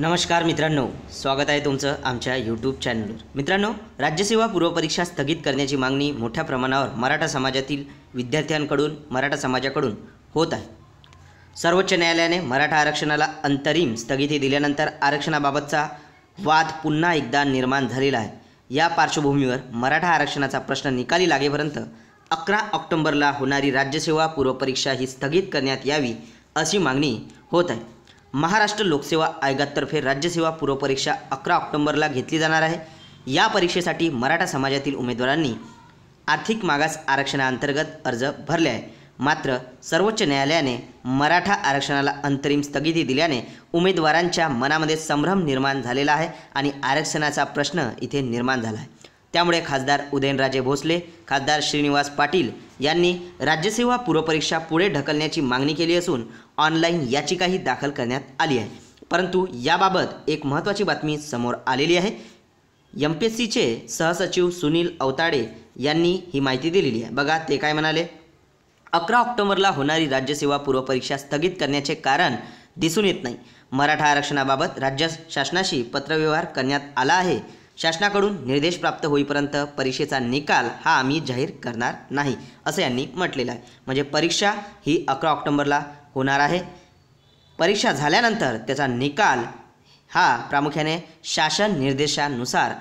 नमस्कार मित्रांनो स्वागत आहे तुमचं आमच्या यूट्यूब चॅनलवर मित्रांनो राज्यसेवा पूर्वपरीक्षा स्थगित करण्याची मागणी मोठ्या प्रमाणावर मराठा समाजातील विद्यार्थ्यांकडून मराठा समाजाकडून होत आहे सर्वोच्च न्यायालयाने मराठा आरक्षणाला अंतरिम स्थगिती दिल्यानंतर आरक्षणाबाबतचा वाद पुन्हा एकदा निर्माण झालेला आहे या पार्श्वभूमीवर मराठा आरक्षणाचा प्रश्न निकाली लागेपर्यंत अकरा ऑक्टोंबरला होणारी राज्यसेवा पूर्वपरीक्षा ही स्थगित करण्यात यावी अशी मागणी होत आहे महाराष्ट्र लोकसेवा आयोगातर्फे राज्यसेवा पूर्वपरीक्षा अकरा ऑक्टोंबरला घेतली जाणार आहे या परीक्षेसाठी मराठा समाजातील उमेदवारांनी आर्थिक मागास आरक्षणाअंतर्गत अर्ज भरले आहे मात्र सर्वोच्च न्यायालयाने मराठा आरक्षणाला अंतरिम स्थगिती दिल्याने उमेदवारांच्या मनामध्ये संभ्रम निर्माण झालेला आहे आणि आरक्षणाचा प्रश्न इथे निर्माण झाला आहे त्यामुळे खासदार उदयनराजे भोसले खासदार श्रीनिवास पाटील यांनी राज्यसेवा पूर्वपरीक्षा पुढे ढकलण्याची मागणी केली असून ऑनलाईन याचिकाही दाखल करण्यात आली आहे परंतु याबाबत एक महत्त्वाची बातमी समोर आलेली आहे एम पी एस सीचे सहसचिव सुनील अवताडे यांनी ही माहिती दिलेली आहे बघा ते काय म्हणाले अकरा ऑक्टोबरला होणारी राज्यसेवा पूर्वपरीक्षा स्थगित करण्याचे कारण दिसून येत नाही मराठा आरक्षणाबाबत राज्य शासनाशी पत्रव्यवहार करण्यात आला आहे शासनाकडून निर्देश प्राप्त होईपर्यंत परीक्षेचा निकाल हा आम्ही जाहीर करणार नाही असं यांनी म्हटलेलं आहे म्हणजे परीक्षा ही अकरा ऑक्टोंबरला होणार आहे परीक्षा झाल्यानंतर त्याचा निकाल हा प्रामुख्याने शासन निर्देशानुसार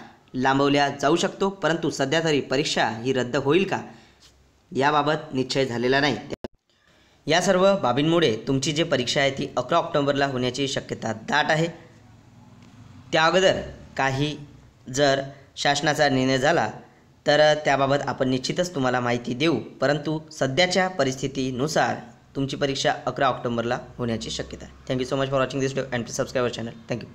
लांबवल्या जाऊ शकतो परंतु सध्या तरी परीक्षा ही रद्द होईल का याबाबत निश्चय झालेला नाही या सर्व बाबींमुळे तुमची जी परीक्षा आहे ती अकरा ऑक्टोंबरला होण्याची शक्यता दाट आहे त्या अगोदर काही जर शासनाचा निर्णय झाला तर त्याबाबत आपण निश्चितच तुम्हाला माहिती देऊ परंतु सध्याच्या परिस्थितीनुसार तुमची परीक्षा अकरा ऑक्टोबरला होण्याची शक्यता आहे thank you so much for watching this video and subscriber channel thank you